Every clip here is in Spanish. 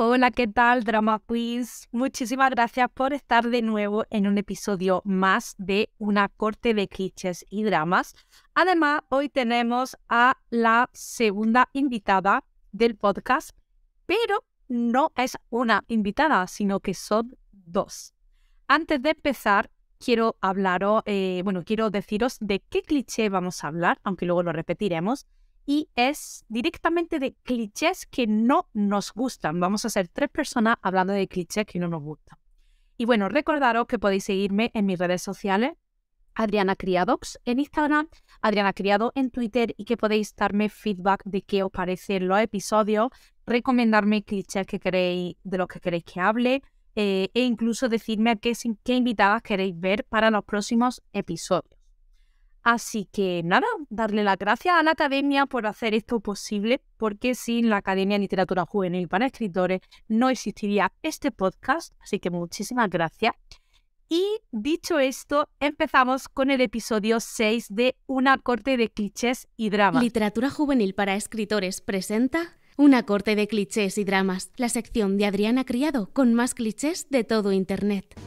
Hola, ¿qué tal, Drama Queens? Muchísimas gracias por estar de nuevo en un episodio más de Una corte de clichés y dramas. Además, hoy tenemos a la segunda invitada del podcast, pero no es una invitada, sino que son dos. Antes de empezar, quiero hablaros, eh, bueno, quiero deciros de qué cliché vamos a hablar, aunque luego lo repetiremos, y es directamente de clichés que no nos gustan. Vamos a ser tres personas hablando de clichés que no nos gustan. Y bueno, recordaros que podéis seguirme en mis redes sociales, Adriana Criadox en Instagram, Adriana Criado en Twitter y que podéis darme feedback de qué os parecen los episodios, recomendarme clichés que queréis, de los que queréis que hable eh, e incluso decirme qué invitadas queréis ver para los próximos episodios. Así que nada, darle las gracias a la Academia por hacer esto posible, porque sin la Academia de Literatura Juvenil para Escritores no existiría este podcast, así que muchísimas gracias. Y dicho esto, empezamos con el episodio 6 de Una corte de clichés y dramas. Literatura juvenil para escritores presenta Una corte de clichés y dramas, la sección de Adriana Criado con más clichés de todo Internet.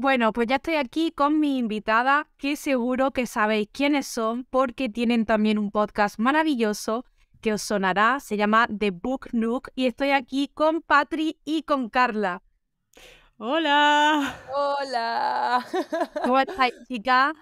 Bueno, pues ya estoy aquí con mi invitada, que seguro que sabéis quiénes son porque tienen también un podcast maravilloso que os sonará, se llama The Book Nook y estoy aquí con Patri y con Carla. Hola. Hola. ¿Cómo estáis, chicas?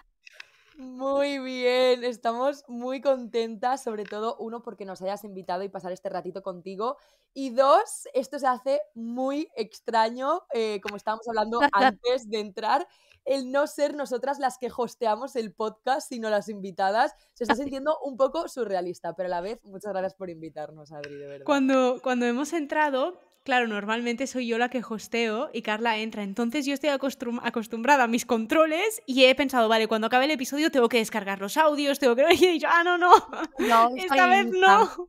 Muy bien, estamos muy contentas, sobre todo uno porque nos hayas invitado y pasar este ratito contigo y dos, esto se hace muy extraño, eh, como estábamos hablando antes de entrar, el no ser nosotras las que hosteamos el podcast, sino las invitadas. Se está sintiendo un poco surrealista, pero a la vez, muchas gracias por invitarnos, Adri, de verdad. Cuando, cuando hemos entrado, claro, normalmente soy yo la que hosteo y Carla entra. Entonces yo estoy acostumbrada a mis controles y he pensado, vale, cuando acabe el episodio tengo que descargar los audios, tengo que... Y he dicho, ah, no, no, esta vez no.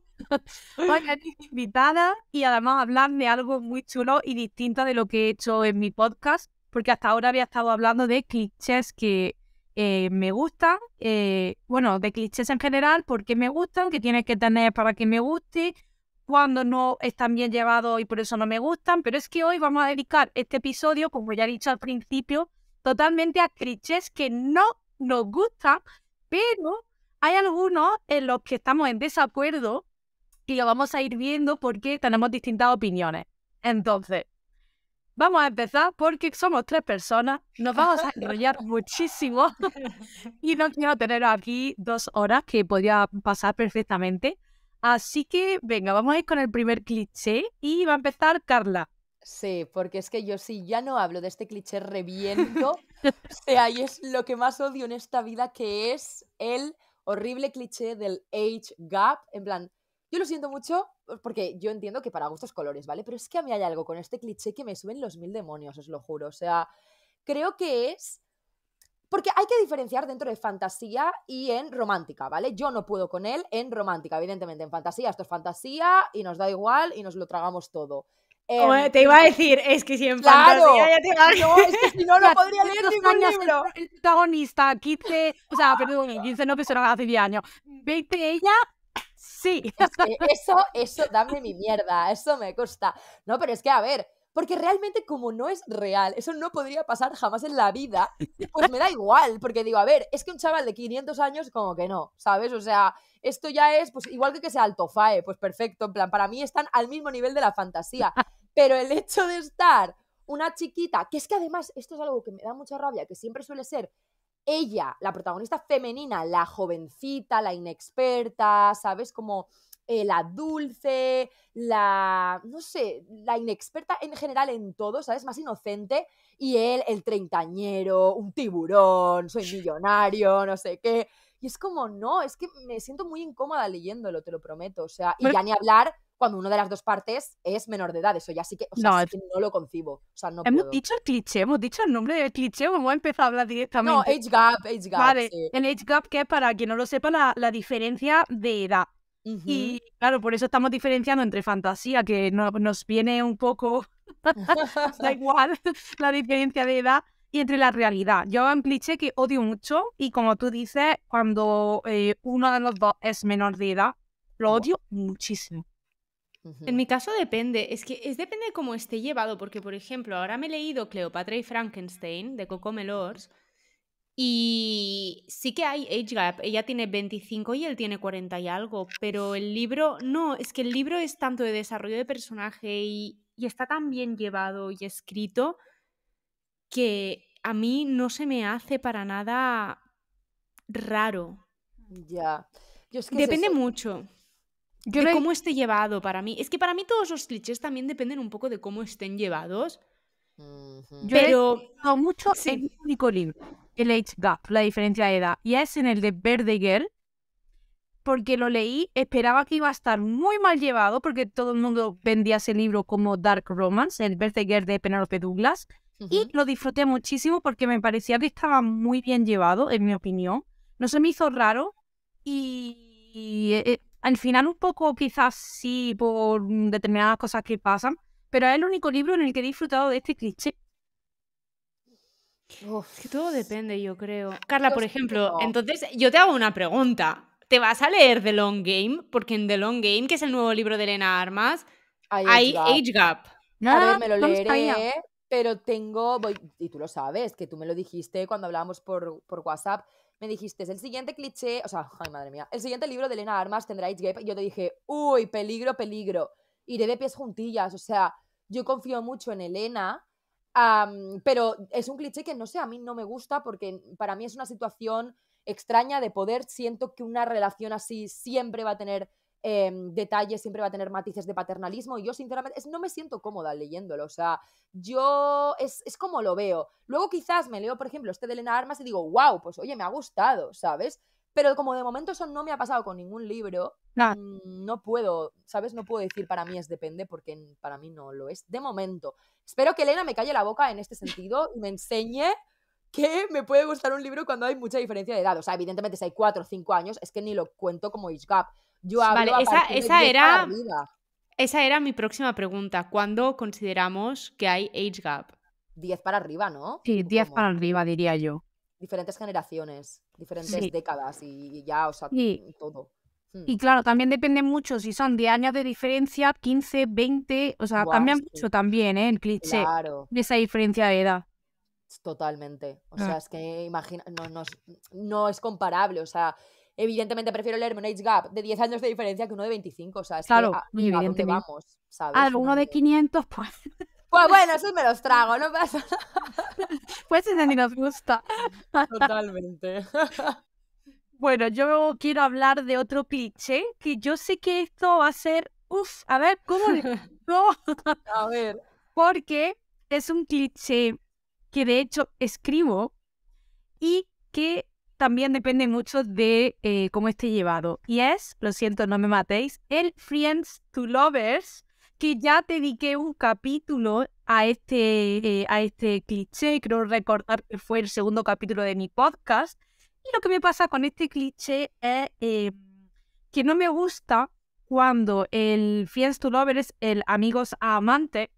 Voy a invitada y además hablar de algo muy chulo y distinto de lo que he hecho en mi podcast, porque hasta ahora había estado hablando de clichés que eh, me gustan, eh, bueno, de clichés en general, porque me gustan, que tienes que tener para que me guste, cuando no están bien llevados y por eso no me gustan, pero es que hoy vamos a dedicar este episodio, como ya he dicho al principio, totalmente a clichés que no nos gustan, pero hay algunos en los que estamos en desacuerdo y lo vamos a ir viendo porque tenemos distintas opiniones. Entonces, vamos a empezar porque somos tres personas, nos vamos a enrollar muchísimo y no quiero tener aquí dos horas que podría pasar perfectamente. Así que, venga, vamos a ir con el primer cliché y va a empezar Carla. Sí, porque es que yo sí, ya no hablo de este cliché reviento. o sea, y es lo que más odio en esta vida, que es el horrible cliché del age gap. En plan, yo lo siento mucho porque yo entiendo que para gustos colores, ¿vale? Pero es que a mí hay algo con este cliché que me suben los mil demonios, os lo juro. O sea, creo que es porque hay que diferenciar dentro de fantasía y en romántica, ¿vale? Yo no puedo con él en romántica, evidentemente. En fantasía, esto es fantasía y nos da igual y nos lo tragamos todo. Em, te iba a decir, es que si en fantasía ya te No, es que si no, no podría leer ningún libro. El protagonista, 15, o sea, perdón, 15 no, pero hace 10 años. 20 ella, sí. eso, eso, dame mi mierda, eso me cuesta. No, pero es que, a ver, porque realmente como no es real, eso no podría pasar jamás en la vida, pues me da igual, porque digo, a ver, es que un chaval de 500 años como que no, ¿sabes? O sea, esto ya es, pues igual que que sea altofae, pues perfecto, en plan, para mí están al mismo nivel de la fantasía, pero el hecho de estar una chiquita, que es que además, esto es algo que me da mucha rabia, que siempre suele ser ella, la protagonista femenina, la jovencita, la inexperta, ¿sabes? Como eh, la dulce, la, no sé, la inexperta en general en todo, ¿sabes? Más inocente. Y él, el treintañero, un tiburón, soy millonario, no sé qué. Y es como, no, es que me siento muy incómoda leyéndolo, te lo prometo. O sea, y ya ni hablar cuando una de las dos partes es menor de edad. Eso ya sí que, no, lo concibo. O sea, no hemos dicho el cliché, hemos dicho el nombre del cliché, hemos empezado a hablar directamente. No, age gap, age gap. Vale, en age gap que para quien no lo sepa, la, la diferencia de edad. Y claro, por eso estamos diferenciando entre fantasía, que nos viene un poco, da igual la diferencia de edad, y entre la realidad. Yo en cliché que odio mucho y como tú dices, cuando eh, uno de los dos es menor de edad, lo odio muchísimo. En mi caso depende, es que es depende de cómo esté llevado, porque por ejemplo, ahora me he leído Cleopatra y Frankenstein de Coco Melors y sí que hay age gap, ella tiene 25 y él tiene 40 y algo, pero el libro, no, es que el libro es tanto de desarrollo de personaje y, está tan bien llevado y escrito que a mí no se me hace para nada raro. Ya. Depende mucho. de cómo esté llevado para mí. Es que para mí todos los clichés también dependen un poco de cómo estén llevados. Yo Pero he mucho en único libro, el Age Gap, la diferencia de edad, y es en el de Verde Girl, porque lo leí, esperaba que iba a estar muy mal llevado, porque todo el mundo vendía ese libro como Dark Romance, el Verde Girl de Penelope Douglas, y lo disfruté muchísimo porque me parecía que estaba muy bien llevado, en mi opinión. No se me hizo raro y, eh, al final un poco quizás sí por determinadas cosas que pasan, pero es el único libro en el que he disfrutado de este cliché. que todo depende, yo creo. Ah, Carla, por ejemplo, entonces yo te hago una pregunta. ¿Te vas a leer The Long Game? Porque en The Long Game, que es el nuevo libro de Elena Armas, hay, age, gap. me lo leeré, pero tengo, voy, y tú lo sabes, que tú me lo dijiste cuando hablábamos por, por WhatsApp, me dijiste, el siguiente cliché, o sea, ay madre mía, el siguiente libro de Elena Armas tendrá age gap, y yo te dije, uy, peligro, peligro iré de pies juntillas, o sea, yo confío mucho en Elena, pero es un cliché que no sé, a mí no me gusta porque para mí es una situación extraña de poder, siento que una relación así siempre va a tener em, detalles, siempre va a tener matices de paternalismo y yo sinceramente no me siento cómoda leyéndolo, o sea, yo es, es, como lo veo. Luego quizás me leo, por ejemplo, este de Elena Armas y digo, wow, pues oye, me ha gustado, ¿sabes? Pero como de momento eso no me ha pasado con ningún libro, mm, no. puedo, ¿sabes? No puedo decir para mí es depende porque para mí no lo es de momento. Espero que Elena me calle la boca en este sentido y me enseñe que me puede gustar un libro cuando hay mucha diferencia de edad. O sea, evidentemente si hay 4 o 5 años es que ni lo cuento como age gap. Yo hablo vale, esa, era Esa era mi próxima pregunta. ¿Cuándo consideramos que hay age gap? 10 para arriba, ¿no? Sí, 10 para arriba diría yo diferentes generaciones, diferentes décadas y, ya, o sea, todo. Hmm. Y claro, también depende mucho si son 10 años de diferencia, 15, 20, o sea, cambian cambia mucho también, ¿eh? El cliché de esa diferencia de edad. Totalmente. O ah. sea, es que imagina, no, no, es comparable. O sea, evidentemente prefiero el un age gap de 10 años de diferencia que uno de 25. O sea, es que vamos, ¿sabes? Alguno de 500, pues. Pues, pues bueno, eso me los trago, no pasa Pues ese ni nos gusta. Totalmente. Bueno, yo quiero hablar de otro cliché, que yo sé que esto va a ser, Uf, a ver, ¿cómo? A ver. Porque es un cliché que de hecho escribo y que también depende mucho de eh, cómo esté llevado. Y es, lo siento, no me matéis, el Friends to Lovers que ya dediqué un capítulo a este, eh, a este cliché, creo recordar que fue el segundo capítulo de mi podcast. Y lo que me pasa con este cliché es eh, que no me gusta cuando el Friends to Lovers, el amigos a amante,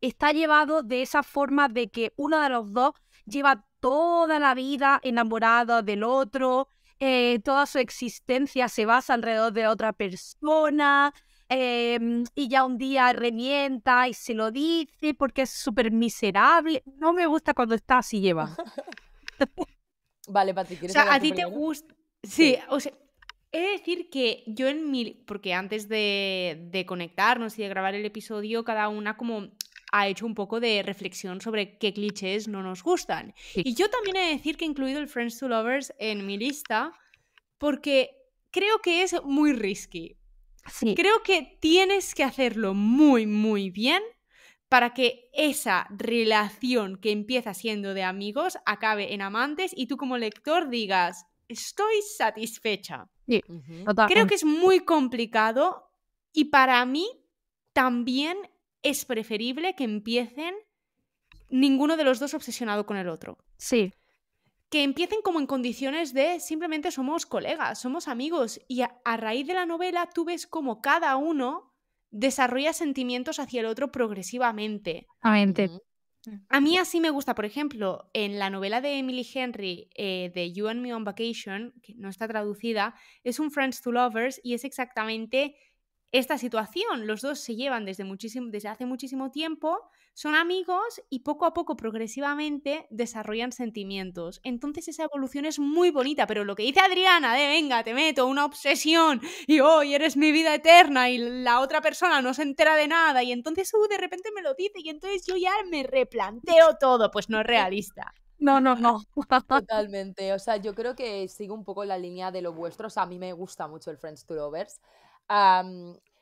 está llevado de esa forma de que uno de los dos lleva toda la vida enamorado del otro, eh, toda su existencia se basa alrededor de otra persona, Em, y ya un día revienta y se lo dice porque es súper miserable. No me gusta cuando está así lleva. vale, Patrick, ¿quieres O sea, a ti te gusta. Sí, o sea, he de decir que yo en mi. Porque antes de, de conectarnos y de grabar el episodio, cada una como ha hecho un poco de reflexión sobre qué clichés no nos gustan. Y yo también he de decir que he incluido el Friends to Lovers en mi lista porque creo que es muy risky. Creo que tienes que hacerlo muy, muy bien para que esa relación que empieza siendo de amigos acabe en amantes y tú como lector digas, estoy satisfecha. Sí. Creo que es muy complicado y para mí también es preferible que empiecen ninguno de los dos obsesionado con el otro. Sí que empiecen como en condiciones de simplemente somos colegas, somos amigos. Y a, raíz de la novela tú ves como cada uno desarrolla sentimientos hacia el otro progresivamente. Exactamente. A mí así me gusta, por ejemplo, en la novela de Emily Henry eh, de You and Me on Vacation, que no está traducida, es un Friends to Lovers y es exactamente esta situación. Los dos se llevan desde, muchísimo, desde hace muchísimo tiempo son amigos y poco a poco, progresivamente, desarrollan sentimientos. Entonces esa evolución es muy bonita, pero lo que dice Adriana de, venga, te meto una obsesión y hoy eres mi vida eterna y la otra persona no se entera de nada y entonces uh, de repente me lo dice y entonces yo ya me replanteo todo, pues no es realista. No, no, no. Totalmente. O sea, yo creo que sigo un poco la línea de lo vuestro. O sea, a mí me gusta mucho el Friends to Lovers.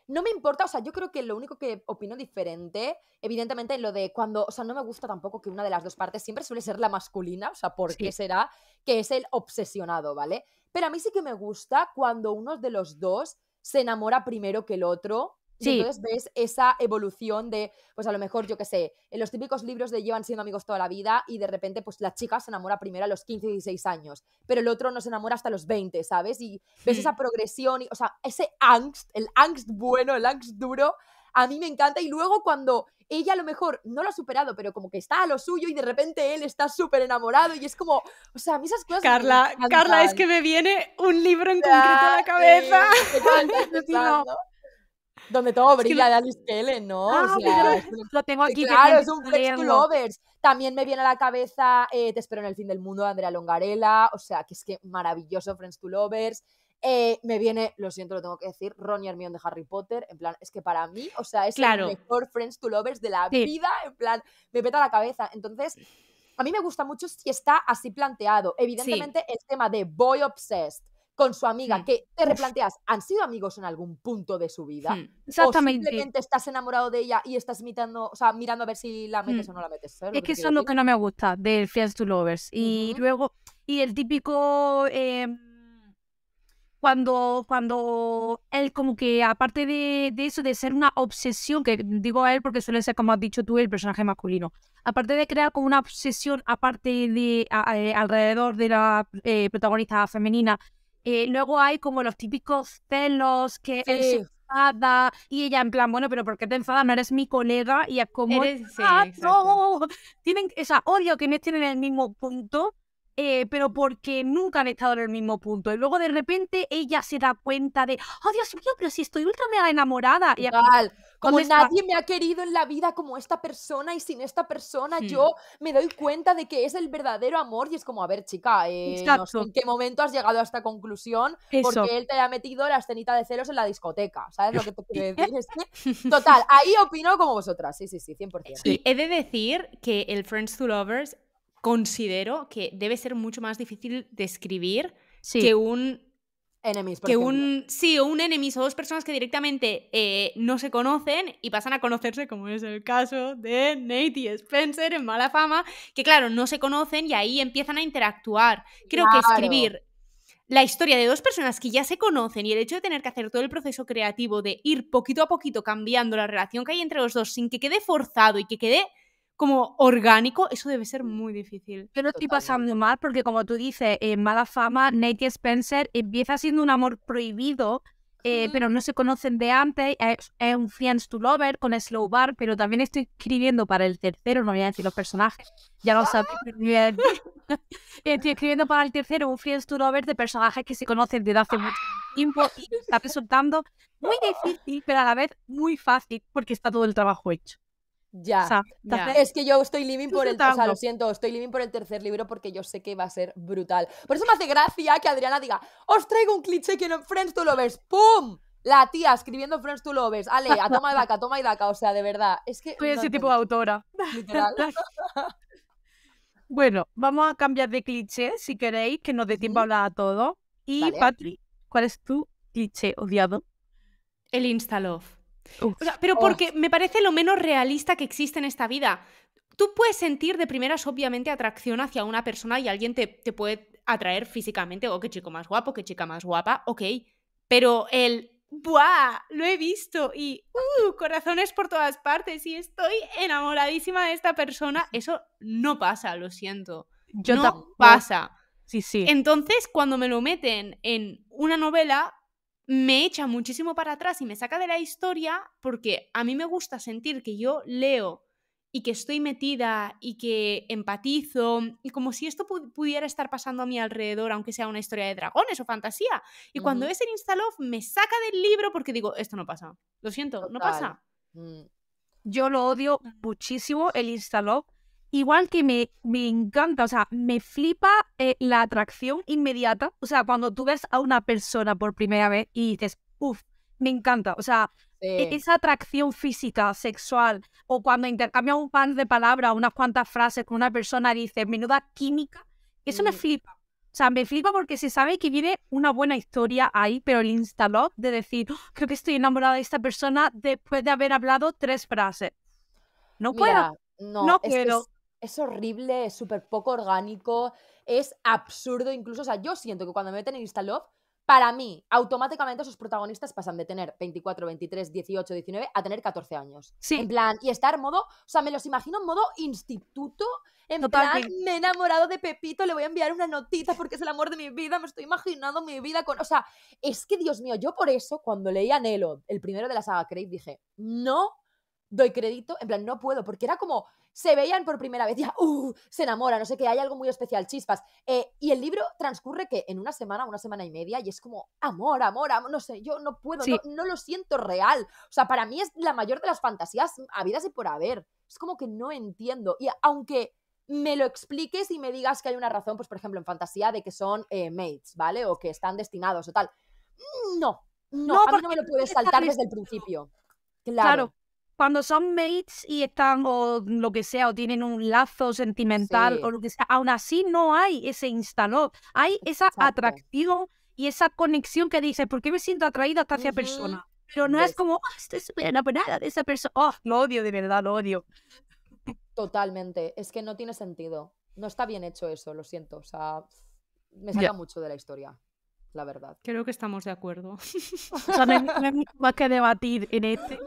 No me importa, o sea, yo creo que lo único que opino diferente, evidentemente, lo de cuando, o sea, no me gusta tampoco que una de las dos partes siempre suele ser la masculina, o sea, ¿por qué será que es el obsesionado, ¿vale? Pero a mí sí que me gusta cuando uno de los dos se enamora primero que el otro Sí. entonces ves esa evolución de, pues a lo mejor, yo qué sé, en los típicos libros de llevan siendo amigos toda la vida y de repente, pues la chica se enamora primero a los 15, 16 años, pero el otro no se enamora hasta los 20, ¿sabes? Y ves esa progresión, y, o sea, ese angst, el angst bueno, el angst duro, a mí me encanta. Y luego cuando ella a lo mejor no lo ha superado, pero como que está a lo suyo y de repente él está súper enamorado y es como, o sea, a mí esas cosas. Carla, Carla, es que me viene un libro en concreto a la cabeza. donde todo brilla de Alice Kellen, ¿no? Ah, pues lo tengo aquí. Claro, es un to Lovers. También me viene a la cabeza eh, Te espero en el fin del mundo de Andrea Longarella O sea, que es que maravilloso Friends to Lovers. Eh, me viene, lo siento, lo tengo que decir, Ronnie y Hermione de Harry Potter. En plan, es que para mí, o sea, es el mejor Friends to Lovers de la vida. En plan, me peta la cabeza. Entonces, a mí me gusta mucho si está así planteado. Evidentemente, el tema de Boy Obsessed con su amiga, que te replanteas, ¿han sido amigos en algún punto de su vida? Hmm, exactamente. O simplemente estás enamorado de ella y estás o sea, mirando a ver si la hmm. metes o no la metes. Es que, eso es lo que no me gusta del Friends to Lovers. Y luego, y el típico... Em, cuando, cuando él como que, aparte de, eso, de ser una obsesión, que digo a él porque suele ser, como has dicho tú, el personaje masculino, aparte de crear como una obsesión, aparte de eh, alrededor de la eh, protagonista femenina, eh, luego hay como los típicos celos que se enfada y ella en plan, bueno, pero ¿por qué te enfadas? No eres mi colega y es como, ah, no! Tienen, ese odio que no tienen el mismo punto eh, pero porque nunca han estado en el mismo punto. Y luego de repente ella se da cuenta de, oh Dios mío, pero si estoy ultra mega enamorada. Y Igual, como nadie me ha querido en la vida como esta persona y sin esta persona yo me doy cuenta de que es el verdadero amor y es como, a ver chica, eh, en qué momento has llegado a esta conclusión porque él te ha metido la escenita de celos en la discoteca, ¿sabes lo que te quiero decir? total, ahí opino como vosotras, sí, sí, sí, 100%. Sí, he de decir que el Friends to Lovers considero que debe ser mucho más difícil describir que un Enemies, que un sí o un enemigo. o dos personas que directamente eh, no se conocen y pasan a conocerse como es el caso de Nate y Spencer en mala fama que claro no se conocen y ahí empiezan a interactuar creo que escribir la historia de dos personas que ya se conocen y el hecho de tener que hacer todo el proceso creativo de ir poquito a poquito cambiando la relación que hay entre los dos sin que quede forzado y que quede como orgánico, eso debe ser muy difícil. Yo no estoy pasando mal porque, como tú dices, en mala fama, Nate Spencer empieza siendo un amor prohibido, eh, pero no se conocen de antes. Es, un Friends to Lover con Slow Bar, pero también estoy escribiendo para el tercero, no voy a decir los personajes, ya lo sabéis. estoy escribiendo para el tercero un Friends to Lover de personajes que se conocen desde hace mucho tiempo y está resultando muy difícil, pero a la vez muy fácil porque está todo el trabajo hecho. Ya. Es que yo estoy living por el. O lo siento, estoy living por el tercer libro porque yo sé que va a ser brutal. Por eso me hace gracia que Adriana diga: Os traigo un cliché que no. Friends to Lovers. ¡Pum! La tía escribiendo Friends to Lovers. Ale, a toma y daca, toma y daca. O sea, de verdad. Es que. Soy ese tipo de autora. Literal. bueno, vamos a cambiar de cliché si queréis, que nos dé tiempo a hablar a todo. Y, Patri, ¿cuál es tu cliché odiado? El Insta Love pero porque me parece lo menos realista que existe en esta vida. Tú puedes sentir de primeras, obviamente, atracción hacia una persona y alguien te, puede atraer físicamente, o oh, qué chico más guapo, qué chica más guapa, ok. Pero el, ¡buah! Lo he visto y, ¡uh! Corazones por todas partes y estoy enamoradísima de esta persona, eso no pasa, lo siento. Yo no pasa. Sí, sí. Entonces, cuando me lo meten en una novela, me echa muchísimo para atrás y me saca de la historia porque a mí me gusta sentir que yo leo y que estoy metida y que empatizo y como si esto pudiera estar pasando a mi alrededor, aunque sea una historia de dragones o fantasía. Y cuando es el Instalov me saca del libro porque digo, esto no pasa. Lo siento, no pasa. Mm. Yo lo odio muchísimo el Instalov Igual que me, me encanta, o sea, me flipa eh, la atracción inmediata. O sea, cuando tú ves a una persona por primera vez y dices, uff, me encanta. O sea, e-, esa atracción física, sexual, o cuando intercambias un par de palabras, unas cuantas frases con una persona, y dices, menuda química. Eso me flipa. O sea, me flipa porque se sabe que viene una buena historia ahí, pero el instaló de decir, oh, creo que estoy enamorada de esta persona después de haber hablado tres frases. No puedo. no, no quiero es horrible, es súper poco orgánico, es absurdo incluso. O sea, yo siento que cuando me meten en Love para mí, automáticamente esos protagonistas pasan de tener 24, 23, 18, 19 a tener 14 años. Sí. En plan, y estar modo, o sea, me los imagino en modo instituto. En plan, me he enamorado de Pepito, le voy a enviar una notita porque es el amor de mi vida, me estoy imaginando mi vida con. O sea, es que Dios mío, yo por eso, cuando leí Nelo, el primero de la saga Craig, dije, no doy crédito, en plan, no puedo, porque era como, se veían por primera vez, ya, uh, se enamora, no sé que hay algo muy especial, chispas. Eh, y el libro transcurre que en una semana, una semana y media, y es como, amor, amor, amor no sé, yo no puedo, no, lo siento real. O sea, para mí es la mayor de las fantasías habidas y por haber. Es como que no entiendo. Y aunque me lo expliques y me digas que hay una razón, pues por ejemplo, en fantasía de que son eh, mates, ¿vale? O que están destinados o tal. No, no, no, a mí no me lo puedes saltar desde el principio. claro cuando son mates y están o lo que sea, o tienen un lazo sentimental o lo que sea, aún así no hay ese instaló. Hay esa atractivo y esa conexión que dices, ¿por qué me siento atraída hasta hacia persona? Pero no es como, oh, estoy de esa persona. Oh, lo odio, de verdad, lo odio. Totalmente. Es que no tiene sentido. No está bien hecho eso, lo siento. O sea, me saca mucho de la historia la verdad. Creo que estamos de acuerdo. o sea, no hay más que debatir en este.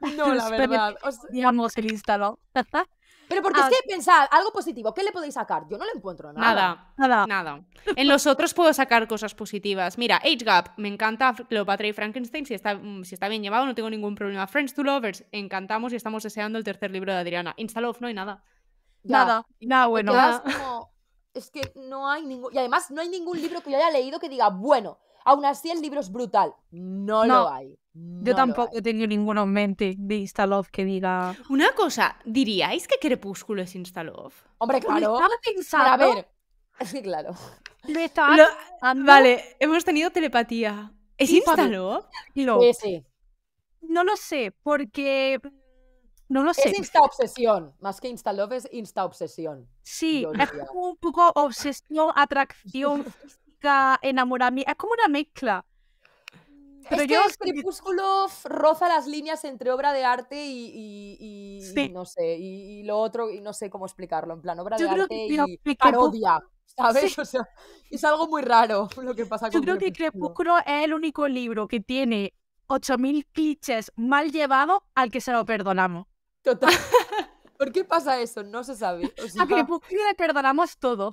No, la verdad. digamos, el Pero porque es ah. que pensad, algo positivo, ¿qué le podéis sacar? Yo no le encuentro nada. Nada, nada. En los otros puedo sacar cosas positivas. Mira, Age Gap, me encanta Cleopatra y Frankenstein, si está, mm, si está bien llevado, no tengo ningún problema. Friends to Lovers, encantamos y estamos deseando el tercer libro de Adriana. Instalove, no hay nada. Nada, nada bueno. es que no hay ningún... Y además no hay ningún libro que yo haya leído que diga, bueno, Aún así, el libro es brutal. No, lo hay. yo tampoco he tenido ninguno en mente de Instalove que diga. Una cosa, ¿diríais que Crepúsculo es Instalove? Hombre, claro. a ver. Sí, claro. Vale, hemos tenido telepatía. ¿Es Instalove? Sí, sí. No lo sé, porque mm, no lo sé. Es insta obsesión, más que insta es insta obsesión. Sí, es como un poco obsesión, atracción, a enamoramiento, es como una mezcla. Pero yo... que crepúsculo roza las líneas entre obra de arte y, no sé, y, lo otro, y no sé cómo explicarlo, en plan, obra de arte que, y parodia, ¿sabes? es algo muy raro lo que pasa Yo creo que Crepúsculo es el único libro que tiene 8.000 clichés mal llevado al que se lo perdonamos. Total. ¿Por qué pasa eso? No se sabe. a Crepúsculo le perdonamos todo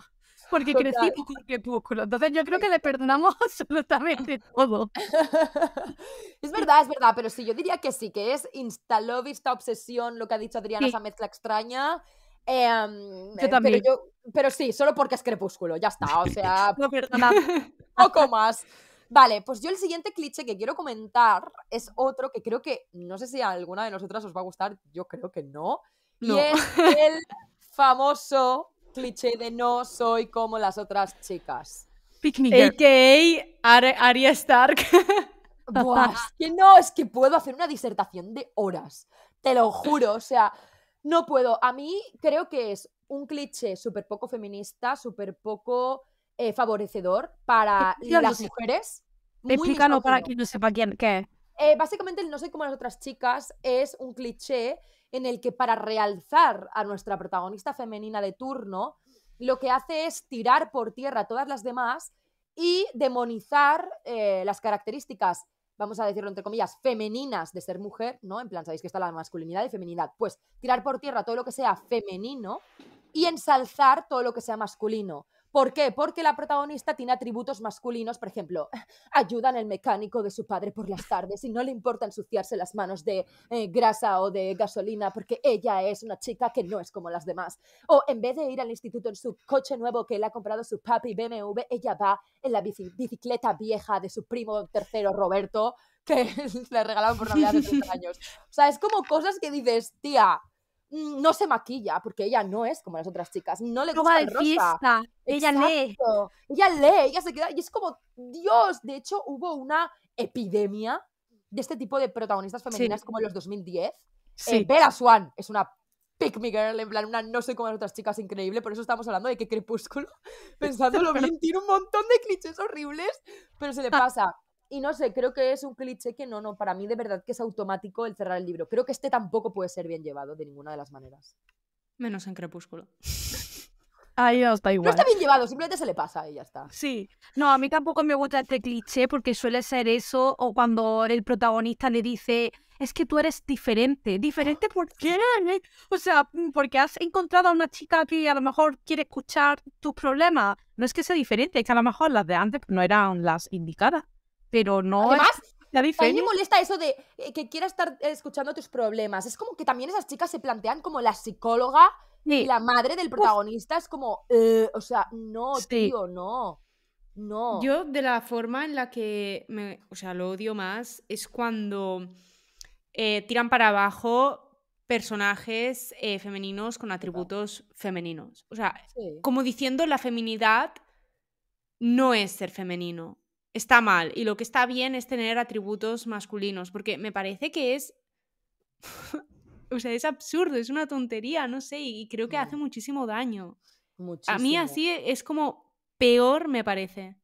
porque crecimos con Crepúsculo. Entonces yo creo que le perdonamos absolutamente todo. Es verdad, es verdad, pero sí, yo diría que sí, que es love, esta obsesión, lo que ha dicho Adriana, esa mezcla extraña. Em, yo eh, también. Pero, sí, solo porque es Crepúsculo, ya está, o sea, poco más. Vale, pues yo el siguiente cliché que quiero comentar es otro que creo que, no sé si a alguna de nosotras os va a gustar, yo creo que no, no. y es el famoso cliché de no soy como las otras chicas. Arya Stark. que no, es que puedo hacer una disertación de horas. Te lo juro, o sea, no puedo. A mí creo que es un cliché súper poco feminista, súper poco eh, favorecedor para las mujeres. Explícanos para quien no sepa quién, qué. Eh, básicamente el no soy como las otras chicas es un cliché en el que para realzar a nuestra protagonista femenina de turno, lo que hace es tirar por tierra a todas las demás y demonizar eh, las características, vamos a decirlo entre comillas, femeninas de ser mujer, ¿no? En plan, sabéis que está la masculinidad y feminidad. Pues tirar por tierra todo lo que sea femenino y ensalzar todo lo que sea masculino. ¿Por qué? Porque la protagonista tiene atributos masculinos, por ejemplo, ayuda en el mecánico de su padre por las tardes y no le importa ensuciarse las manos de eh, grasa o de gasolina porque ella es una chica que no es como las demás. O en vez de ir al instituto en su coche nuevo que le ha comprado su papi BMW, ella va en la bicicleta vieja de su primo tercero Roberto que le regalaron por Navidad de 30 años. O sea, es como cosas que dices, tía, Mm, no se maquilla, porque ella no es como las otras chicas, no le gusta de fiesta, ella lee. Ella lee, ella se queda, y es como, Dios, de hecho hubo una epidemia de este tipo de protagonistas femeninas como en los 2010. Eh, sí. Swan es una pick me girl, en plan, una no sé cómo las otras chicas increíble, por eso estamos hablando de que Crepúsculo, pensándolo bien, tiene un montón de clichés horribles, pero se le pasa y no sé, creo que es un cliché que no, no, para mí de verdad que es automático el cerrar el libro. Creo que este tampoco puede ser bien llevado de ninguna de las maneras. Menos en Crepúsculo. Ahí ya está igual. No está bien llevado, simplemente se le pasa y ya está. Sí. No, a mí tampoco me gusta este cliché porque suele ser eso o cuando el protagonista le dice, es que tú eres diferente. ¿Diferente por qué? O sea, porque has encontrado a una chica que a lo mejor quiere escuchar tus problemas. No es que sea diferente, es que a lo mejor las de antes no eran las indicadas pero no... Además, a mí me molesta eso de eh, que quiera estar eh, escuchando tus problemas. Es como que también esas chicas se plantean como la psicóloga y la madre del protagonista. Es como, eh, o sea, no, tío, no. No. Yo, de la forma en la que o sea, lo odio más, es cuando tiran para abajo personajes femeninos con atributos femeninos. O sea, como diciendo la feminidad no es ser femenino está mal y lo que está bien es tener atributos masculinos, porque me parece que es... o sea, es absurdo, es una tontería, no sé, y creo que hace muchísimo daño. A mí así es como peor, me parece.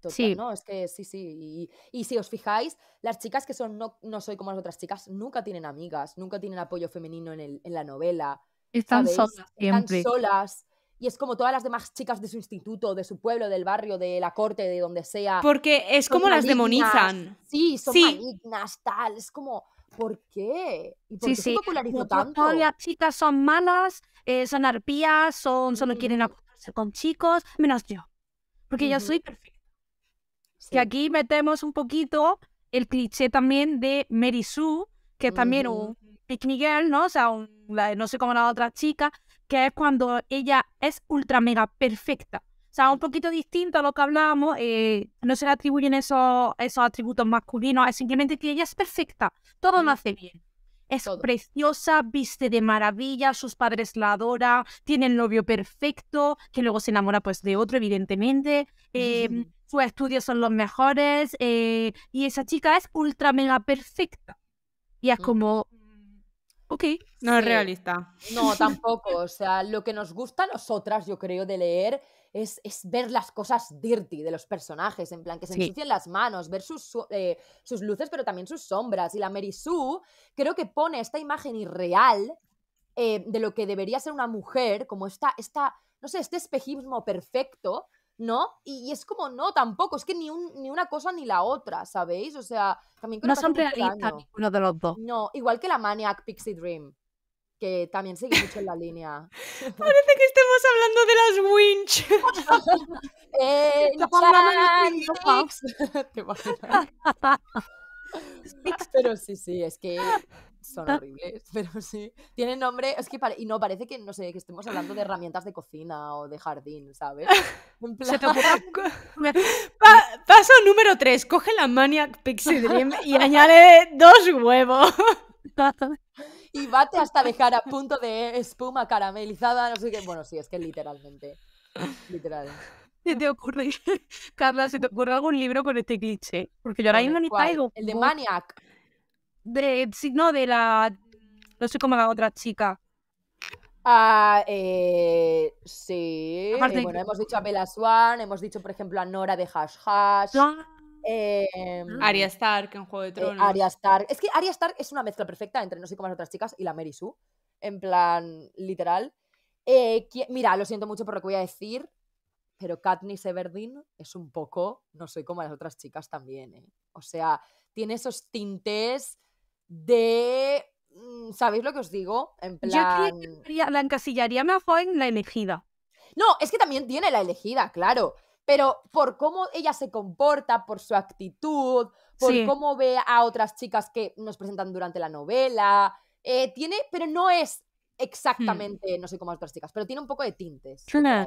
Total, sí. ¿no? Es que sí, sí. Y, si os fijáis, las chicas que son no, no soy como las otras chicas nunca tienen amigas, nunca tienen apoyo femenino en, en la novela. Están solas siempre. Están solas y es como todas las demás chicas de su instituto, de su pueblo, del barrio, de la corte, de donde sea. Porque es como las demonizan. Sí, son malignas, tal, es como... ¿Por qué? ¿Y por se popularizó tanto? Todas las chicas son malas, eh, son arpías, son, solo quieren acostarse con chicos, menos yo. Porque yo soy perfecta. Que aquí metemos un poquito el cliché también de Mary Sue, que también un picnic girl, ¿no? O sea, no sé cómo la otra chica, que es cuando ella es ultra mega perfecta. O sea, un poquito distinto a lo que hablábamos, eh, no se le atribuyen esos, esos atributos masculinos, es simplemente que ella es perfecta, todo lo hace bien. Es preciosa, viste de maravilla, sus padres la adoran, tiene el novio perfecto, que luego se enamora pues de otro, evidentemente. Em, sus estudios son los mejores eh, y esa chica es ultra mega perfecta. Y es como, Ok, no es realista. No, tampoco. O sea, lo que nos gusta a nosotras, yo creo, de leer es, es ver las cosas dirty de los personajes, en plan que se ensucian las manos, ver sus, eh, sus luces, pero también sus sombras. Y la Mary Sue creo que pone esta imagen irreal eh, de lo que debería ser una mujer, como esta, esta, no sé, este espejismo perfecto ¿no? Y, es como, no, tampoco, es que ni, ni una cosa ni la otra, ¿sabéis? O sea, también... No son realistas ninguno de los dos. No, igual que la Maniac Pixie Dream, que también sigue mucho en la línea. Parece que estemos hablando de las Winch. eh, Pix, Pero sí, sí, es que son horribles, pero sí. tiene nombre, es que, y no, parece que, no sé, que estemos hablando de herramientas de cocina o de jardín, ¿sabes? En plan... paso número 3, coge la Maniac Pixie Dream y añade dos huevos. y bate hasta dejar a punto de espuma caramelizada, no sé qué. Bueno, sí, es que literalmente. Literal. ¿Se te ocurre, Carla, se te ocurre algún libro con este cliché? Porque yo ahora mismo ni traigo. El de Maniac de signo de la. No soy como la otra chica. Ah, eh, sí. Eh, bueno, hemos dicho a Bella Swan, hemos dicho, por ejemplo, a Nora de Hash Hash. Em, ah. Arya Stark en Juego de eh, Tronos. Arya Stark. Es que Arya Stark es una mezcla perfecta entre no soy como las otras chicas y la Mary Sue. En plan, literal. mira, lo siento mucho por lo que voy a decir, pero Katniss Everdeen es un poco, no soy como las otras chicas también, O sea, tiene esos tintes de... Mm, ¿Sabéis lo que os digo? En plan... Yo creo que la encasillaría mejor en la elegida. No, es que también tiene la elegida, claro. Pero por cómo ella se comporta, por su actitud, por cómo ve a otras chicas que nos presentan durante la novela. Eh, tiene, pero no es hmm. exactamente, no sé cómo otras chicas, pero tiene un poco de tintes. no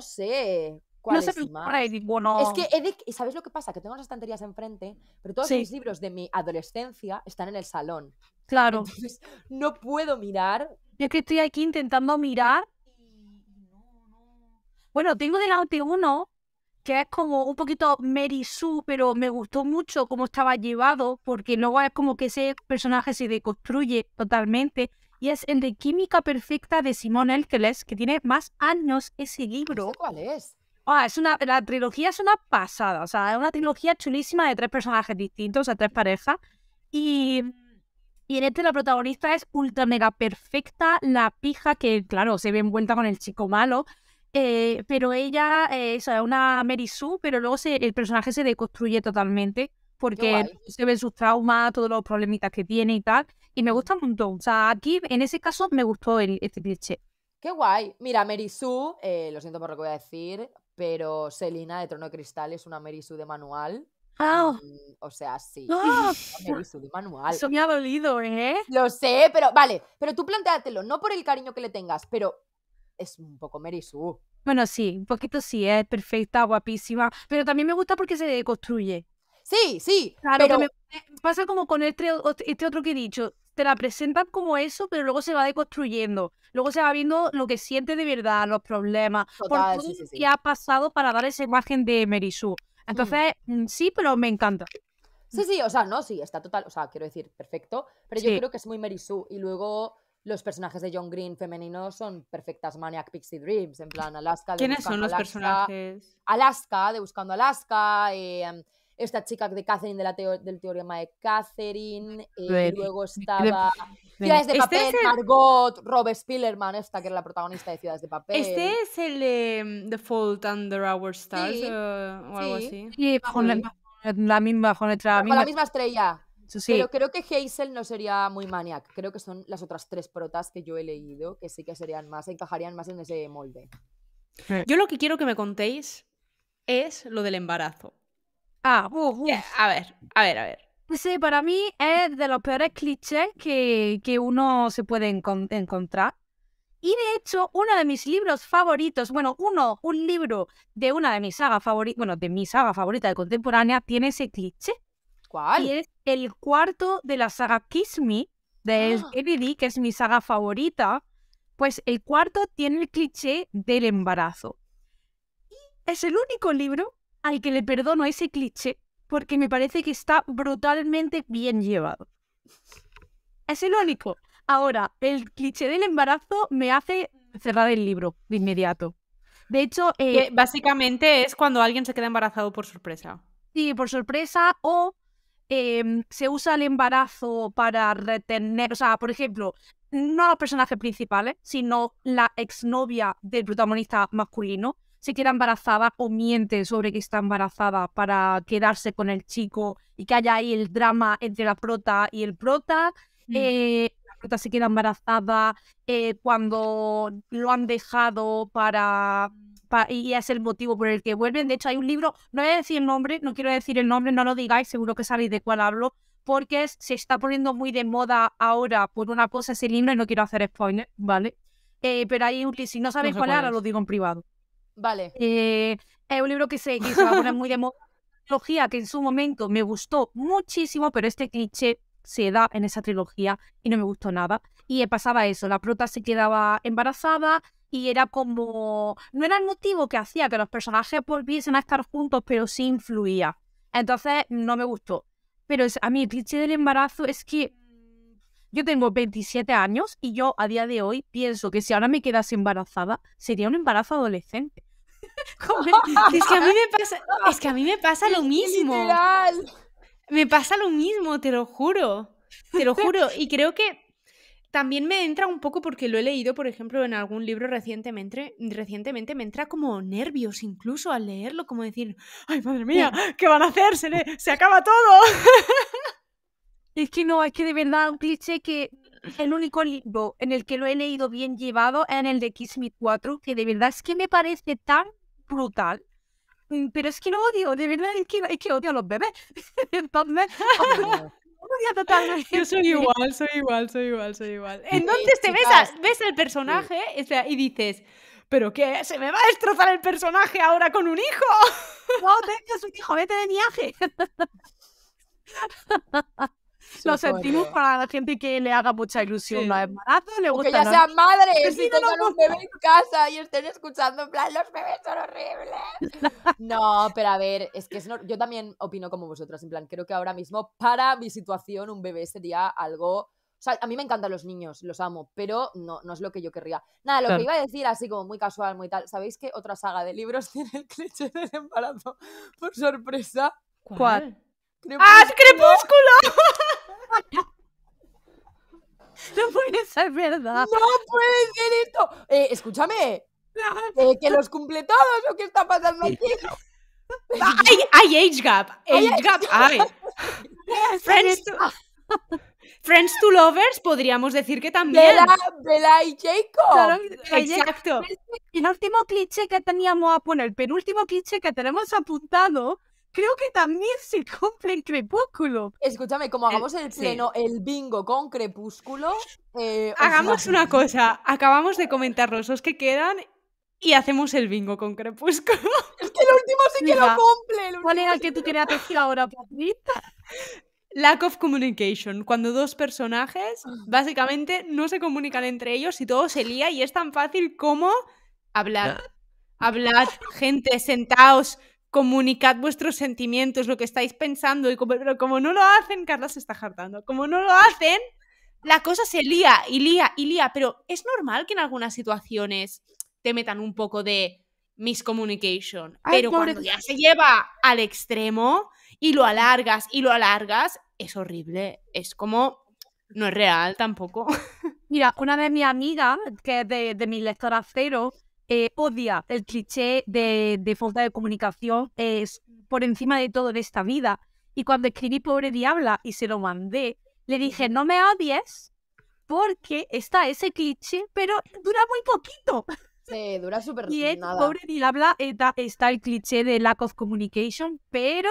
sé no es Es que, Edic ¿sabes lo que pasa? Que tengo las estanterías enfrente, pero todos mis libros de mi adolescencia están en el salón. Claro. Entonces, no puedo mirar. Yo es que estoy aquí intentando mirar. Bueno, tengo delante uno que es como un poquito Mary Sue, pero me gustó mucho cómo estaba llevado, porque luego es como que ese personaje se deconstruye totalmente. Y es el de Química Perfecta de Simone Elkeles, que tiene más años ese libro. ¿Cuál es? Ah, es una, la trilogía es una pasada. O sea, es una trilogía chulísima de tres personajes distintos, de tres parejas. Y, en este la protagonista es ultra mega perfecta, la pija que, claro, se ve envuelta con el chico malo. Eh, pero ella es eh, una Mary Sue, pero luego se, el personaje se deconstruye totalmente porque se ven sus traumas, todos los problemitas que tiene y tal. Y me gusta un montón. O sea, aquí en ese caso me gustó este cliché. Qué guay. Mira, Mary Sue, eh, lo siento por lo que voy a decir, pero Selina de Trono de Cristal es una Merisu de manual. Oh. o sea, sí. Oh. de manual. Eso me ha dolido, ¿eh? Lo sé, pero vale, pero tú planteátelo. no por el cariño que le tengas, pero es un poco Merisu. Bueno, sí, un poquito sí, es perfecta, guapísima, pero también me gusta porque se deconstruye. Sí, sí. Claro, pero... pasa como con este, este, otro que he dicho. Te la presentan como eso, pero luego se va deconstruyendo. Luego se va viendo lo que siente de verdad, los problemas, Total, por todo sí, que ha pasado para dar esa imagen de Merisu. Mm. Entonces, mm, sí, pero me encanta. Sí, sí, o sea, no, sí, está total, o sea, quiero decir, perfecto, pero yo creo que es muy Merisu. Y luego los personajes de John Green femeninos son perfectas Maniac Pixie Dreams, en plan Alaska. De ¿Quiénes son los personajes? Alaska, de Buscando Alaska, em, esta chica de Catherine de del teorema de Catherine, y eh, luego estaba Ciudades de este Papel, es Margot, Spillerman, esta que era la protagonista de Ciudades de Papel. Este es el mm, The Fault Under Our Stars o algo así. Sí, bajo, La, misma, la misma estrella. Pero creo que Hazel no sería muy maniac. Creo que son las otras tres protas que yo he leído que sí que serían más, encajarían más en ese molde. Yo lo que quiero que me contéis es lo del embarazo. Ah, a ver, a ver, a ver. Pues sí, para mí es de los peores clichés que, que uno se puede encontrar. Y de hecho, uno de mis libros favoritos, bueno, uno, un libro de una de mis sagas favoritas, bueno, de mi saga favorita de contemporánea, tiene ese cliché. ¿Cuál? Y es el cuarto de la saga Kiss Me, de ah. que es mi saga favorita. Pues el cuarto tiene el cliché del embarazo. Y es el único libro al que le perdono ese cliché porque me parece que está brutalmente bien llevado. Es el único. Ahora, el cliché del embarazo me hace cerrar el libro de inmediato. De hecho, eh, básicamente es cuando alguien se queda embarazado por sorpresa. Sí, por sorpresa o em, se usa el embarazo para retener, o sea, por ejemplo, no a los personajes principales, sino la exnovia del protagonista masculino se queda embarazada o miente sobre que está embarazada para quedarse con el chico y que haya ahí el drama entre la prota y el prota. Mm. Eh, la prota se queda embarazada eh, cuando lo han dejado para, Y es el motivo por el que vuelven. De hecho, hay un libro, no voy a decir el nombre, no quiero decir el nombre, no lo digáis, seguro que sabéis de cuál hablo, porque se está poniendo muy de moda ahora por una cosa ese libro y no quiero hacer spoiler, ¿vale? Eh, pero ahí, si no sabéis cuál, era, lo digo en privado. Vale. Eh, es un libro que se, que se muy de Trilogía que en su momento me gustó muchísimo, pero este cliché se da en esa trilogía y no me gustó nada. Y pasaba eso, la prota se quedaba embarazada y era como... No era el motivo que hacía que los personajes volviesen a estar juntos, pero sí influía. Entonces no me gustó. Pero a mí el cliché del embarazo es que mm, yo tengo 27 años y yo a día de hoy pienso que si ahora me quedase embarazada, sería un embarazo adolescente. es que a mí me pasa, es que a mí me pasa lo mismo. Me pasa lo mismo, te lo juro. Te lo juro. Y creo que también me entra un poco porque lo he leído, por ejemplo, en algún libro recientemente, recientemente me entra como nervios incluso al leerlo, como decir, ay madre mía, ¿qué van a hacer? Se, se acaba todo. Es que no, es que de verdad un cliché que el único libro en el que lo he leído bien llevado es en el de Kiss Me 4, que de verdad es que me parece tan brutal. Mm, pero es que lo odio, de verdad es que, odio a los bebés. Entonces, Totalmente. Yo soy igual, soy igual, soy igual, soy igual. Entonces te besas, ves el personaje y dices, ¿pero qué? ¿Se me va a destrozar el personaje ahora con un hijo? No, tengas un hijo, vete de viaje. Lo sentimos para la gente que le haga mucha ilusión sí. embarazo Que ya sean madres y tengan un bebé en casa y estén escuchando en plan, los bebés son horribles. no, pero a ver, es que es yo también opino como vosotras, en plan, creo que ahora mismo para mi situación un bebé sería algo... O sea, a mí me encantan los niños, los amo, pero no, no es lo que yo querría. Nada, lo que iba a decir así como muy casual, muy tal. ¿Sabéis que otra saga de libros tiene el cliché del embarazo? Por sorpresa. ¿Cuál? ¿Cuál? ¡Ah, Crepúsculo! No puede ser verdad. No puede ser esto. Eh, escúchame. Eh, que los cumple todos o qué está pasando aquí. Hay, age gap. Age, gap hay. Ah. Friends to, Lovers podríamos decir que también. Bella, Bella y Jacob. Exacto. El último cliché que teníamos el penúltimo cliché que tenemos apuntado creo que también se cumple Crepúsculo. Escúchame, como hagamos el, pleno, el bingo con Crepúsculo. Eh, hagamos una cosa, acabamos de comentar los dos que quedan y hacemos el bingo con Crepúsculo. Es que el último sí que lo cumple. ¿Cuál era el que tú querías decir ahora, Patrick. Lack of communication, cuando dos personajes ah. básicamente no se comunican entre ellos y todo se lía y es tan fácil como hablar. Ah. Hablar, gente, sentaos, comunicad vuestros sentimientos, lo que estáis pensando, y pero como no lo hacen, Carla se está hartando, como no lo hacen, la cosa se lía y lía y lía, pero es normal que en algunas situaciones te metan un poco de miscommunication, pero cuando ya se lleva al extremo y lo alargas y lo alargas, es horrible, es como no es real tampoco. Mira, una de mi amiga que de, de mi lectora cero, eh, odia el cliché de, falta de comunicación es por encima de todo en esta vida. Y cuando escribí Pobre Diabla y se lo mandé, le dije, no me odies porque está ese cliché, pero dura muy poquito. Sí, dura súper Y en Pobre Diabla está, el cliché de lack of communication, pero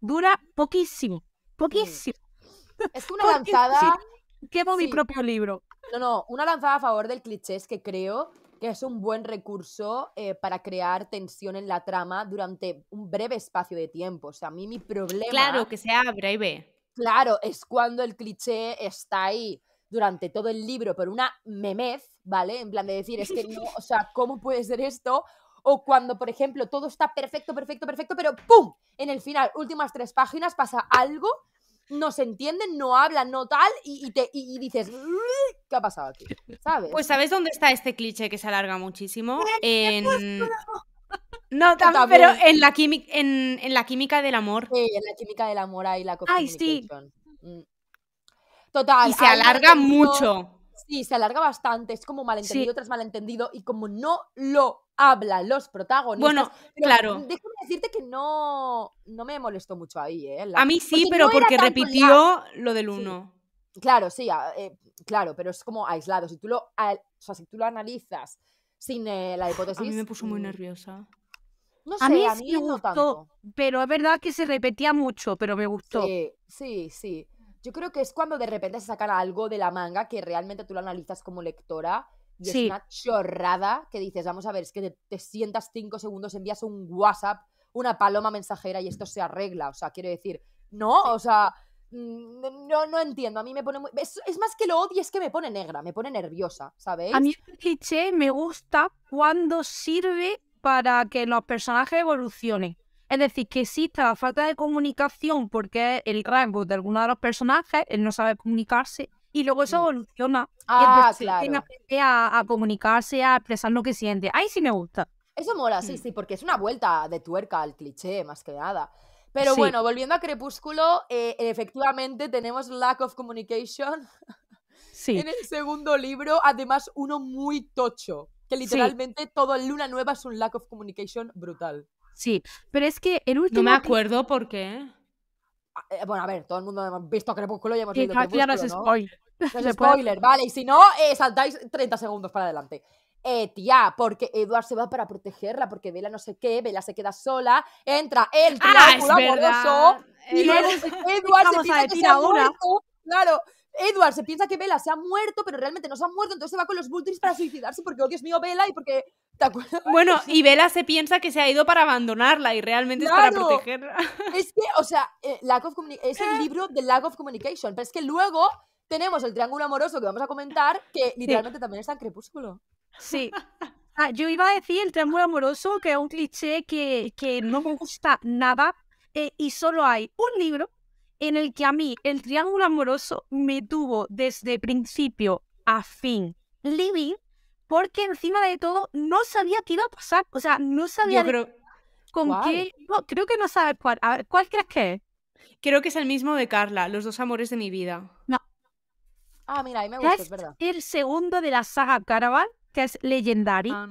dura poquísimo, poquísimo. Mm. Es una lanzada... Quemo mi propio libro. No, no, una lanzada a favor del cliché es que creo que es un buen recurso eh, para crear tensión en la trama durante un breve espacio de tiempo. O sea, a mí mi problema... Claro, que sea breve. Claro, es cuando el cliché está ahí durante todo el libro por una memez, ¿vale? En plan de decir, es que no, o sea, ¿cómo puede ser esto? O cuando, por ejemplo, todo está perfecto, perfecto, perfecto, pero ¡pum! En el final, últimas tres páginas, pasa algo no se entienden, no hablan, no tal, y, te, y, dices, ¿qué ha pasado aquí? ¿Sabes? Pues ¿sabes dónde está este cliché que se alarga muchísimo? No, pero en la, química, en, la química del amor. Sí, en la química del amor hay la Ay, mm. Total. Y se alarga mucho. Sí, se alarga bastante, es como malentendido tras malentendido, y como no lo hablan los protagonistas. Bueno, claro. Mm, déjame decirte que no, no me molestó mucho ahí, ¿eh? A mí sí, pero porque repitió lo del uno. Claro, sí, eh, claro, pero es como aislado. Si tú lo, tú lo analizas sin eh, la hipótesis. A mí me puso muy mm, nerviosa. No sé, a mí, gustó, pero es verdad que se repetía mucho, pero me gustó. Sí, sí, sí. Yo creo que es cuando de repente se sacan algo de la manga que realmente tú lo analizas como lectora es una chorrada que dices, vamos a ver, es que te, sientas cinco segundos, envías un WhatsApp, una paloma mensajera y esto se arregla. O sea, quiero decir, no, o sea, mm, no, no entiendo. A mí me pone muy... es, más que lo odio, es que me pone negra, me pone nerviosa, ¿sabéis? A mí el cliché me gusta cuando sirve para que los personajes evolucionen. Es decir, que exista la falta de comunicación porque el rango de alguno de los personajes, él no sabe comunicarse, y luego eso mm. evoluciona. Ah, claro. a, comunicarse, a expresar lo que siente. Ahí sí me gusta. Eso mola, sí, mm. sí, porque es una vuelta de tuerca al cliché, más que nada. Pero bueno, volviendo a Crepúsculo, eh, efectivamente tenemos Lack of Communication sí. en el segundo libro, además uno muy tocho, que literalmente todo en Luna Nueva es un Lack of Communication brutal. Sí, pero es que el último... No me acuerdo por qué ah, eh, bueno, a ver, todo el mundo ha visto Crepúsculo y hemos visto Crepúsculo, spoiler, vale. Y si no, eh, saltáis 30 segundos para adelante. Eh, tía, porque Edward se va para protegerla, porque Vela no sé qué, Vela se queda sola, entra el ah, triángulo amoroso Edward se piensa que se ha muerto. Claro, Edward se piensa que Vela se ha muerto, pero realmente no se ha muerto, entonces se va con los Vultures para suicidarse porque, oh Dios mío, Vela y porque... Bueno, y Vela se piensa que se ha ido para abandonarla y realmente es para protegerla. Es que, o sea, eh, es el libro de Lack of Communication, pero es que luego tenemos el triángulo amoroso que vamos a comentar, que literalmente también está en Crepúsculo. Sí. Ah, yo iba a decir el triángulo amoroso, que es un cliché que, no me gusta nada, eh, y solo hay un libro en el que a mí el triángulo amoroso me tuvo desde principio a fin living, porque encima de todo no sabía qué iba a pasar, o sea, no sabía con qué... creo que no sabes cuál. ¿cuál crees que es? Creo que es el mismo de Carla, Los dos amores de mi vida. No, Ah, mira, ahí me gusta, es, el segundo de la saga Caraval, que es Legendary. Ah,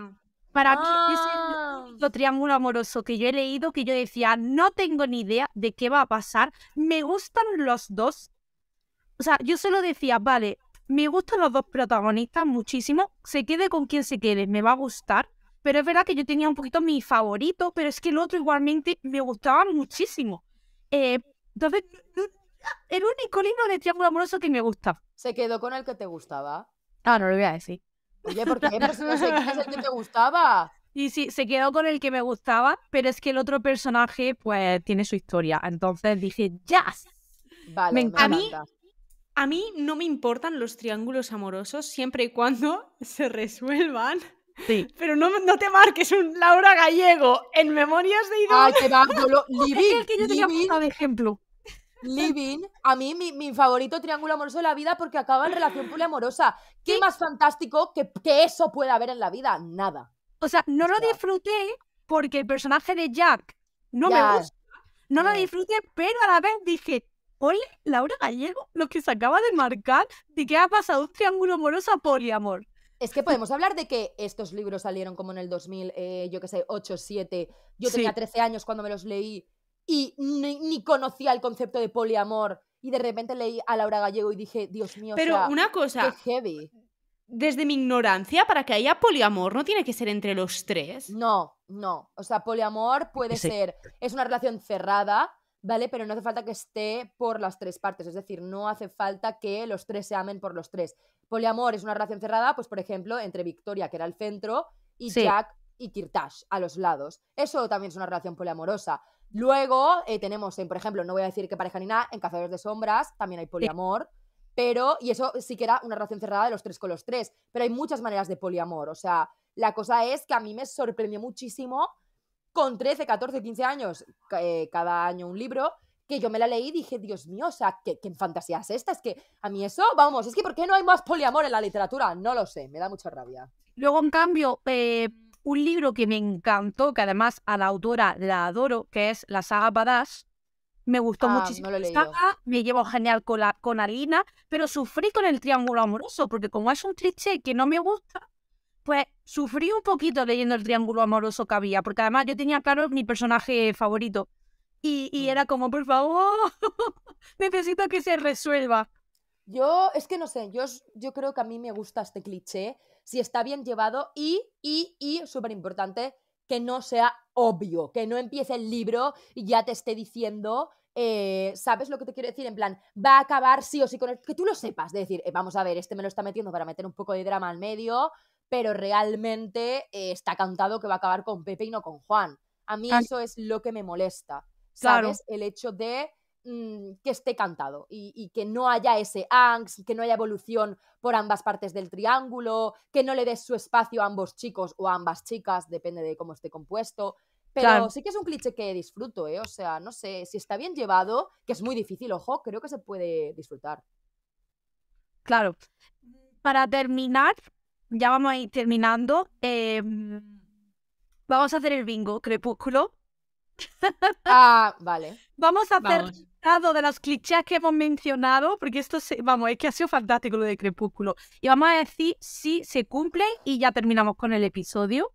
Para mí es el ah. único triángulo amoroso que yo he leído que yo decía, no tengo ni idea de qué va a pasar. Me gustan los dos. O sea, yo solo decía, vale, me gustan los dos protagonistas muchísimo. Se quede con quien se quede, me va a gustar. Pero es verdad que yo tenía un poquito mi favorito, pero es que el otro igualmente me gustaba muchísimo. Eh, entonces, el único libro de triángulo amoroso que me gusta. Se quedó con el que te gustaba. Ah, no lo voy a decir. Oye, ¿por qué? Pero no sé quién es el que te gustaba. Y sí, se quedó con el que me gustaba, pero es que el otro personaje, pues, tiene su historia. Entonces dije, ¡ya! Vale, A mí, no me importan los triángulos amorosos siempre y cuando se resuelvan. Sí. Pero no, no te marques un Laura Gallego en Memorias de Idol. Ay, es el que yo tenía ejemplo. Living, a mí mi, mi, favorito triángulo amoroso de la vida porque acaba en relación poliamorosa. ¿Qué más fantástico que, que eso pueda haber en la vida? Nada. O sea, no lo disfruté porque el personaje de Jack no me gusta. No lo disfruté, pero a la vez dije, Oye, Laura Gallego, lo que se acaba de marcar de qué ha pasado un triángulo amoroso a poliamor. Es que podemos hablar de que estos libros salieron como en el 2000, eh, yo qué sé, 8, 7. Yo tenía 13 años cuando me los leí y ni, conocía el concepto de poliamor y de repente leí a Laura Gallego y dije, Dios mío, pero una cosa, qué heavy. Desde mi ignorancia, para que haya poliamor, no tiene que ser entre los tres. No, no. O sea, poliamor puede ser, es una relación cerrada, ¿vale? Pero no hace falta que esté por las tres partes. Es decir, no hace falta que los tres se amen por los tres. Poliamor es una relación cerrada, pues por ejemplo, entre Victoria, que era el centro, y Jack y Kirtash a los lados. Eso también es una relación poliamorosa. Luego eh, tenemos, por ejemplo, no voy a decir que pareja ni nada, en Cazadores de Sombras también hay poliamor. Pero, y eso sí que era una relación cerrada de los tres con los tres, pero hay muchas maneras de poliamor. O sea, la cosa es que a mí me sorprendió muchísimo con 13, 14, 15 años, eh, cada año un libro, que yo me la leí y dije, Dios mío, o sea, ¿qué, ¿qué, fantasía es esta? Es que a mí eso, vamos, es que ¿por qué no hay más poliamor en la literatura? No lo sé, me da mucha rabia. Luego, en cambio, eh, un libro que me encantó, que además a la autora la adoro, que es la saga Badass. Me gustó ah, muchísimo me llevo genial con, Alina, pero sufrí con el triángulo amoroso, porque como es un cliché que no me gusta, pues sufrí un poquito leyendo el triángulo amoroso que había, porque además yo tenía claro mi personaje favorito. Y, y era mm. como, por favor, necesito que se resuelva. Yo, es que no sé, yo, yo creo que a mí me gusta este cliché si está bien llevado y, y, y, súper importante, que no sea obvio, que no empiece el libro y ya te esté diciendo, eh, ¿sabes lo que te quiero decir? En plan, va a acabar sí o sí con el... Que tú lo sepas, de decir, eh, vamos a ver, este me lo está metiendo para meter un poco de drama al medio, pero realmente eh, está cantado que va a acabar con Pepe y no con Juan. A mí eso es lo que me molesta, ¿sabes? El hecho de Mm, que esté cantado y, que no haya ese angst, que no haya evolución por ambas partes del triángulo, que no le des su espacio a ambos chicos o a ambas chicas, depende de cómo esté compuesto. Pero sí que es un cliché que disfruto, ¿eh? O sea, no sé, si está bien llevado, que es muy difícil, ojo, creo que se puede disfrutar. Claro. Para terminar, ya vamos a ir terminando. Em, vamos a hacer el bingo, crepúsculo. Ah, vale. Vamos a hacer de los clichés que hemos mencionado, porque esto, se, vamos, es que ha sido fantástico lo de Crepúsculo. Y vamos a decir si se cumple y ya terminamos con el episodio.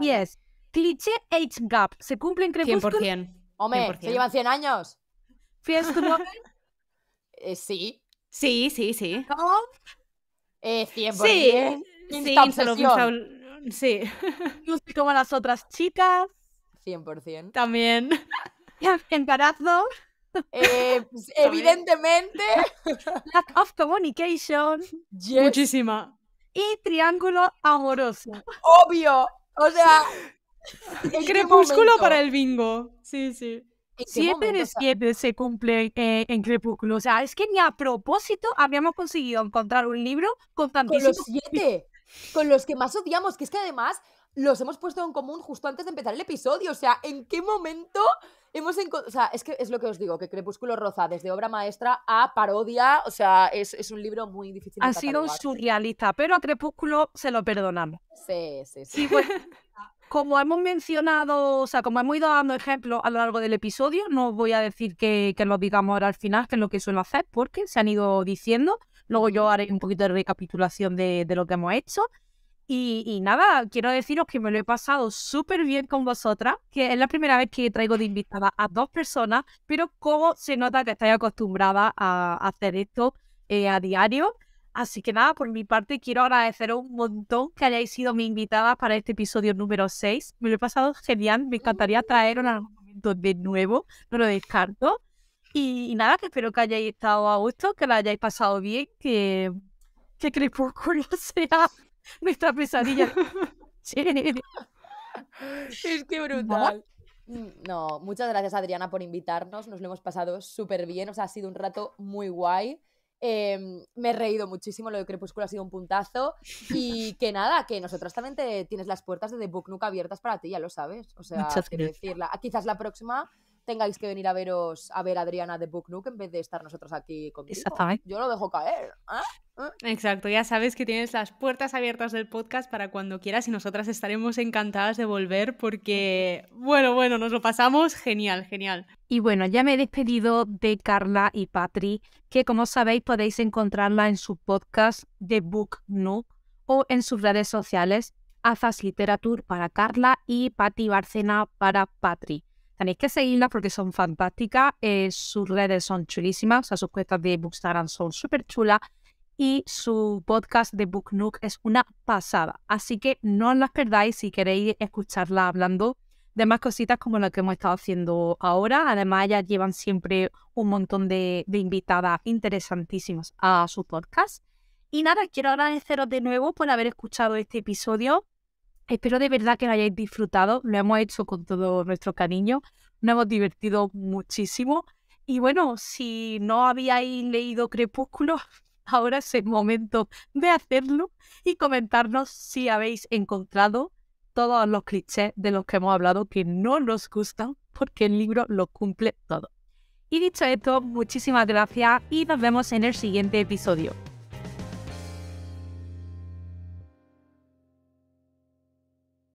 Y es, cliché age gap, ¿se cumple en Crepúsculo? 100%. Hombre, se llevan 100 años. fiesta eh, sí. Sí, sí, sí. 100%. Eh, sí, sí, sí. Como las otras chicas. 100%. También. Embarazo. Eh, pues, evidentemente. Lack of communication. Muchísima. Y triángulo amoroso. Obvio. O sea. Crepúsculo para el bingo. Sí, sí. Siete de siete se cumple eh, en Crepúsculo. O sea, es que ni a propósito habíamos conseguido encontrar un libro con tantísimos. Con los siete. Con los que más odiamos, que es que además los hemos puesto en común justo antes de empezar el episodio. O sea, ¿en qué momento hemos encontrado...? O sea, es que es lo que os digo, que Crepúsculo roza desde obra maestra a parodia. O sea, es, un libro muy difícil. de Ha sido surrealista, pero a Crepúsculo se lo perdonamos. Sí, sí, sí. como hemos mencionado, o sea, como hemos ido dando ejemplos a lo largo del episodio, no voy a decir que, que lo digamos ahora al final, que es lo que suelo hacer, porque se han ido diciendo. Luego yo haré un poquito de recapitulación de, de lo que hemos hecho. Y, nada, quiero deciros que me lo he pasado súper bien con vosotras, que es la primera vez que traigo de invitada a dos personas, pero como se nota que estáis acostumbrada a hacer esto eh, a diario. Así que nada, por mi parte quiero agradeceros un montón que hayáis sido mi invitada para este episodio número 6. Me lo he pasado genial, me encantaría traeros en algún momento de nuevo, no lo descarto. Y, nada, que espero que hayáis estado a gusto, que lo hayáis pasado bien, que, que Crepúsculo sea Nuestra pesadilla. es que brutal. No, muchas gracias Adriana por invitarnos, nos lo hemos pasado súper bien, o sea, ha sido un rato muy guay. Em, me he reído muchísimo, lo de Crepúsculo ha sido un puntazo y que nada, que nosotras también tienes las puertas de The Book Nook abiertas para ti, ya lo sabes. O sea, decirla. quizás la próxima tengáis que venir a veros a ver a Adriana de Book Nook en vez de estar nosotros aquí contigo. Yo lo dejo caer. ¿eh? Exacto, ya sabes que tienes las puertas abiertas del podcast para cuando quieras y nosotras estaremos encantadas de volver porque, bueno, bueno, nos lo pasamos genial, genial. Y bueno, ya me he despedido de Carla y Patri, que como sabéis podéis encontrarla en su podcast The Book Nook o en sus redes sociales Azas Literature para Carla y Patti Barcena para Patri. Tenéis que seguirlas porque son fantásticas, eh, sus redes son chulísimas, o sea, sus cuentas de bookstar son súper chulas y su podcast de Book Nook es una pasada. Así que no os las perdáis si queréis escucharla hablando de más cositas como lo que hemos estado haciendo ahora. Además, ellas llevan siempre un montón de, de invitadas interesantísimas a su podcast. Y nada, quiero agradeceros de nuevo por haber escuchado este episodio. Espero de verdad que lo hayáis disfrutado. Lo hemos hecho con todo nuestro cariño. Nos hemos divertido muchísimo. Y bueno, si no habíais leído Crepúsculo, ahora es el momento de hacerlo y comentarnos si habéis encontrado todos los clichés de los que hemos hablado que no nos gustan porque el libro lo cumple todo. Y dicho esto, muchísimas gracias y nos vemos en el siguiente episodio.